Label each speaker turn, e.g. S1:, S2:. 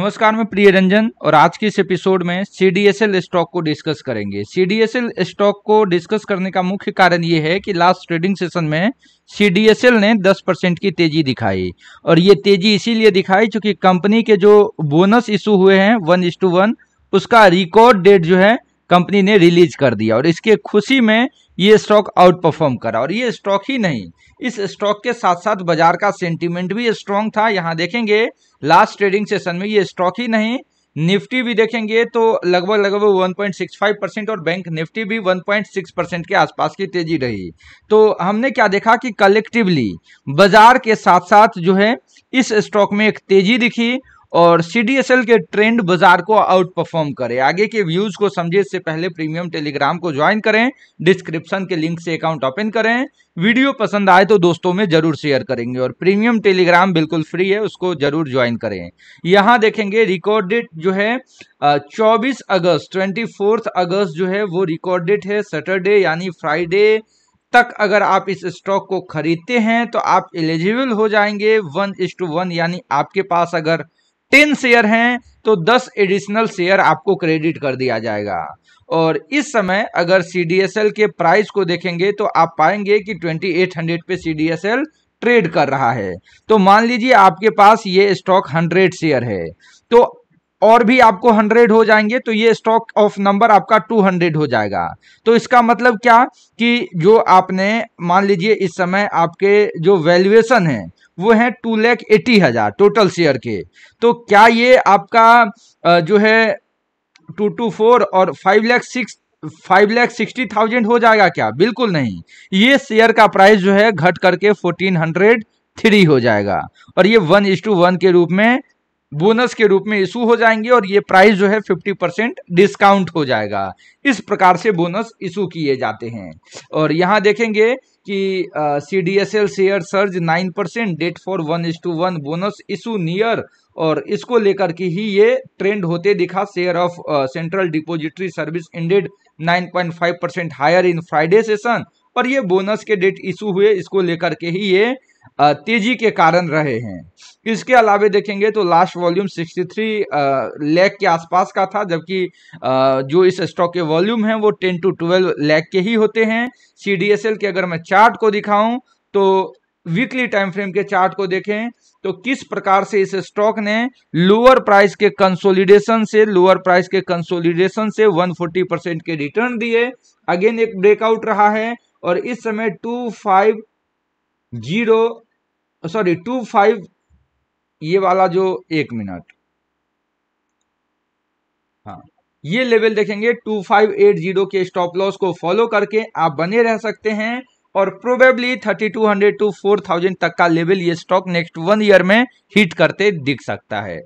S1: नमस्कार मैं प्रिय रंजन और आज के इस एपिसोड में C D S L stock को डिस्कस करेंगे C D S L stock को डिस्कस करने का मुख्य कारण ये है कि लास्ट ट्रेडिंग सेशन में सी डी एस एल ने 10 परसेंट की तेजी दिखाई और ये तेजी इसीलिए दिखाई चूंकि कंपनी के जो बोनस इशू हुए हैं वन इस टू वन उसका रिकॉर्ड डेट जो है कंपनी ने रिलीज कर दिया और इसके खुशी में ये स्टॉक आउट परफॉर्म करा और ये स्टॉक ही नहीं इस स्टॉक के साथ साथ बाजार का सेंटीमेंट भी स्ट्रांग था यहाँ देखेंगे लास्ट ट्रेडिंग सेशन में ये स्टॉक ही नहीं निफ्टी भी देखेंगे तो लगभग लगभग 1.65 परसेंट और बैंक निफ्टी भी 1.6 परसेंट के आसपास की तेजी रही तो हमने क्या देखा कि कलेक्टिवली बाजार के साथ साथ जो है इस स्टॉक में एक तेजी दिखी और सी के ट्रेंड बाजार को आउट परफॉर्म करे आगे के व्यूज को समझे इससे पहले प्रीमियम टेलीग्राम को ज्वाइन करें डिस्क्रिप्शन के लिंक से अकाउंट ओपन करें वीडियो पसंद आए तो दोस्तों में जरूर शेयर करेंगे और प्रीमियम टेलीग्राम बिल्कुल फ्री है उसको जरूर ज्वाइन करें यहाँ देखेंगे रिकॉर्डेड जो है चौबीस अगस्त ट्वेंटी अगस्त जो है वो रिकॉर्डेड है सैटरडे यानी फ्राइडे तक अगर आप इस स्टॉक को खरीदते हैं तो आप एलिजिबल हो जाएंगे वन इस टू वन यानी आपके पास अगर टेन शेयर हैं तो दस एडिशनल शेयर आपको क्रेडिट कर दिया जाएगा और इस समय अगर सी के प्राइस को देखेंगे तो आप पाएंगे कि 2800 पे सी ट्रेड कर रहा है तो मान लीजिए आपके पास ये स्टॉक 100 शेयर है तो और भी आपको हंड्रेड हो जाएंगे तो ये स्टॉक ऑफ नंबर आपका टू हंड्रेड हो जाएगा तो इसका मतलब क्या कि जो आपने मान लीजिए इस समय आपके जो वैल्यूएशन है वो है टू लैख एटी हज़ार टोटल शेयर के तो क्या ये आपका जो है टू टू फोर और five lakh six five lakh sixty thousand हो जाएगा क्या बिल्कुल नहीं ये शेयर का प्राइस जो है घट करके फोर्टीन हंड्रेड थ्री हो जाएगा और ये वन इज टू वन के रूप में बोनस के रूप में इशू हो जाएंगे और ये प्राइस जो है 50 परसेंट डिस्काउंट हो जाएगा इस प्रकार से बोनस इशू किए जाते हैं और यहाँ देखेंगे कि C D S L share surge nine percent date for one is two one bonus issue near और इसको लेकर के ही ये ट्रेंड होते दिखा share of central depository service ended 9.5 percent higher in Friday session और ये बोनस के डेट इशू हुए इसको लेकर के ही ये तेजी के कारण रहे हैं इसके अलावा देखेंगे तो लास्ट वॉल्यूम 63 लैक के आसपास का था जबकि जो इस स्टॉक के वॉल्यूम है वो 10 टू 12 लैक के ही होते हैं सी के अगर मैं चार्ट को दिखाऊं तो वीकली टाइम फ्रेम के चार्ट को देखें तो किस प्रकार से इस स्टॉक ने लोअर प्राइस के कंसोलिडेशन से लोअर प्राइस के कंसोलिडेशन से 140 परसेंट के रिटर्न दिए अगेन एक ब्रेकआउट रहा है और इस समय two five zero sorry two five ये वाला जो एक मिनट हाँ ये लेवल देखेंगे टू फाइव एट जीरो के स्टॉप लॉस को फॉलो करके आप बने रह सकते हैं और probably thirty two hundred two four thousand तक का लेवल ये स्टॉक नेक्स्ट वन ईयर में हिट करते दिख सकता है